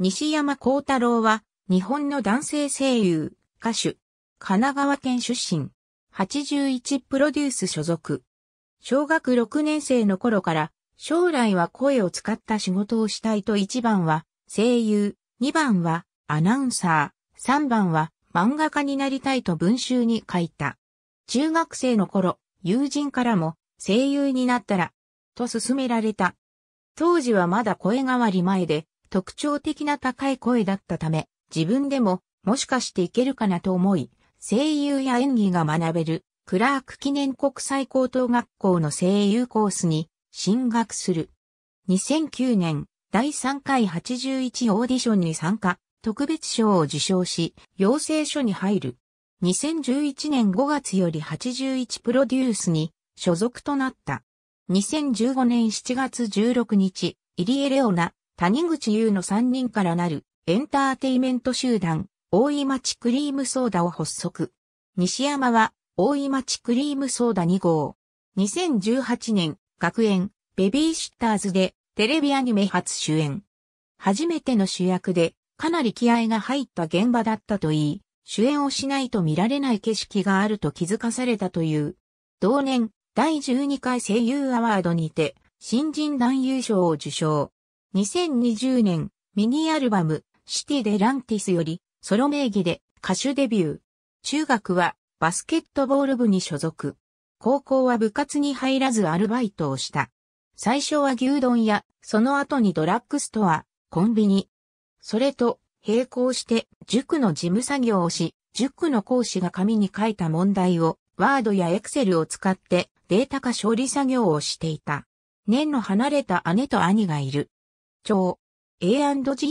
西山幸太郎は、日本の男性声優、歌手、神奈川県出身、81プロデュース所属。小学6年生の頃から、将来は声を使った仕事をしたいと1番は、声優、2番は、アナウンサー、3番は、漫画家になりたいと文集に書いた。中学生の頃、友人からも、声優になったら、と勧められた。当時はまだ声変わり前で、特徴的な高い声だったため、自分でももしかしていけるかなと思い、声優や演技が学べるクラーク記念国際高等学校の声優コースに進学する。2009年第3回81オーディションに参加、特別賞を受賞し、養成所に入る。2011年5月より81プロデュースに所属となった。2015年7月16日、イリエレオナ、谷口優の3人からなるエンターテイメント集団、大井町クリームソーダを発足。西山は大井町クリームソーダ2号。2018年、学園、ベビーシッターズでテレビアニメ初主演。初めての主役で、かなり気合が入った現場だったといい、主演をしないと見られない景色があると気づかされたという。同年、第12回声優アワードにて、新人男優賞を受賞。2020年、ミニアルバム、シティ・デ・ランティスより、ソロ名義で歌手デビュー。中学は、バスケットボール部に所属。高校は部活に入らずアルバイトをした。最初は牛丼屋、その後にドラッグストア、コンビニ。それと、並行して、塾の事務作業をし、塾の講師が紙に書いた問題を、ワードやエクセルを使って、データ化処理作業をしていた。年の離れた姉と兄がいる。長、A&G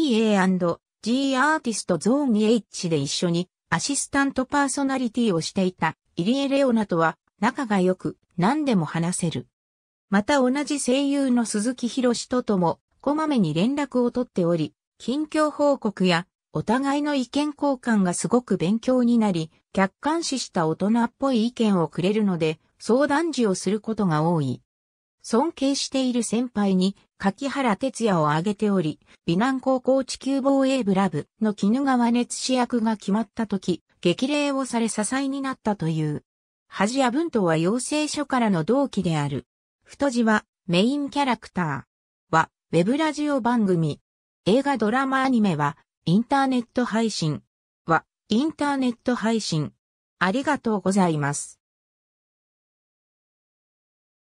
g アーティストゾーン H で一緒にアシスタントパーソナリティをしていたイリエ・レオナとは仲が良く何でも話せる。また同じ声優の鈴木博士とともこまめに連絡を取っており、近況報告やお互いの意見交換がすごく勉強になり、客観視した大人っぽい意見をくれるので、相談時をすることが多い。尊敬している先輩に、柿原哲也を挙げており、美南高校地球防衛部ラブの絹川熱志役が決まった時、激励をされ支えになったという。恥や文とは養成所からの同期である。太字はメインキャラクターはウェブラジオ番組。映画ドラマアニメはインターネット配信はインターネット配信。ありがとうございます。